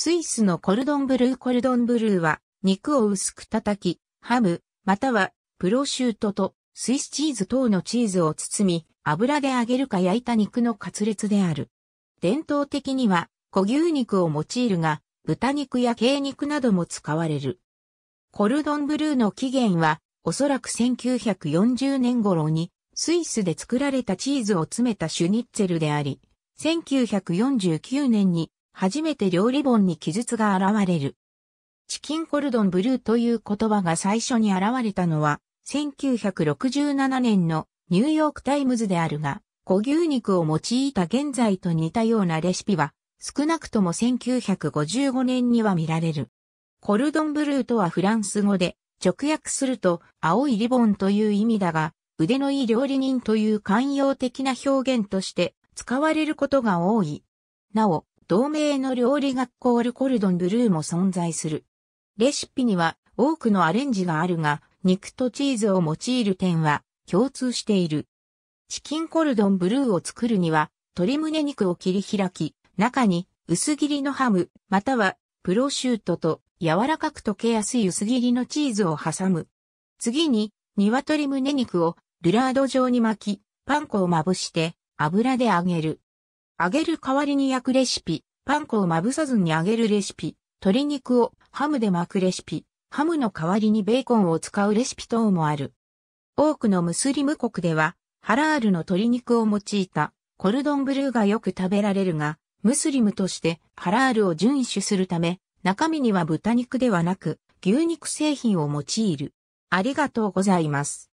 スイスのコルドンブルーコルドンブルーは、肉を薄く叩き、ハム、または、プロシュートと、スイスチーズ等のチーズを包み、油で揚げるか焼いた肉のカツレツである。伝統的には、小牛肉を用いるが、豚肉や鶏肉なども使われる。コルドンブルーの起源は、おそらく1940年頃に、スイスで作られたチーズを詰めたシュニッツェルであり、1949年に初めて料理本に記述が現れる。チキンコルドンブルーという言葉が最初に現れたのは、1967年のニューヨークタイムズであるが、小牛肉を用いた現在と似たようなレシピは、少なくとも1955年には見られる。コルドンブルーとはフランス語で、直訳すると、青いリボンという意味だが、腕のいい料理人という寛容的な表現として使われることが多い。なお、同名の料理学校ルコルドンブルーも存在する。レシピには多くのアレンジがあるが、肉とチーズを用いる点は共通している。チキンコルドンブルーを作るには、鶏胸肉を切り開き、中に薄切りのハム、またはプロシュートと柔らかく溶けやすい薄切りのチーズを挟む。次に、鶏胸肉をルラード状に巻き、パン粉をまぶして油で揚げる。揚げる代わりに焼くレシピ、パン粉をまぶさずに揚げるレシピ、鶏肉をハムで巻くレシピ、ハムの代わりにベーコンを使うレシピ等もある。多くのムスリム国では、ハラールの鶏肉を用いたコルドンブルーがよく食べられるが、ムスリムとしてハラールを遵守するため、中身には豚肉ではなく、牛肉製品を用いる。ありがとうございます。